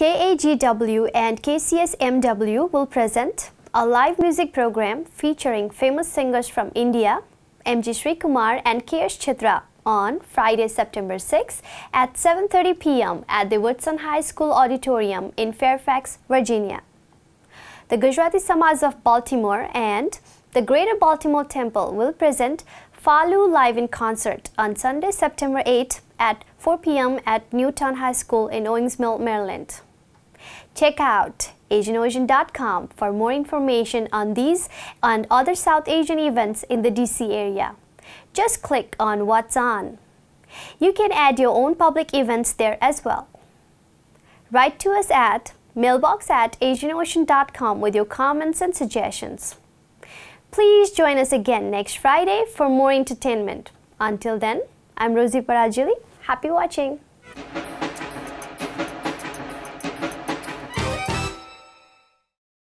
KAGW and KCSMW will present a live music program featuring famous singers from India, MG Shri Kumar and Kiyosh Chitra on Friday, September 6 at 7.30 p.m. at the Woodson High School Auditorium in Fairfax, Virginia. The Gujarati Samaj of Baltimore and the Greater Baltimore Temple will present Falu live in concert on Sunday, September 8 at 4 p.m. at Newtown High School in Owings Mill, Maryland. Check out AsianOcean.com for more information on these and other South Asian events in the DC area. Just click on What's On. You can add your own public events there as well. Write to us at mailbox at AsianOcean.com with your comments and suggestions. Please join us again next Friday for more entertainment. Until then, I'm Rosie Parajili. Happy watching!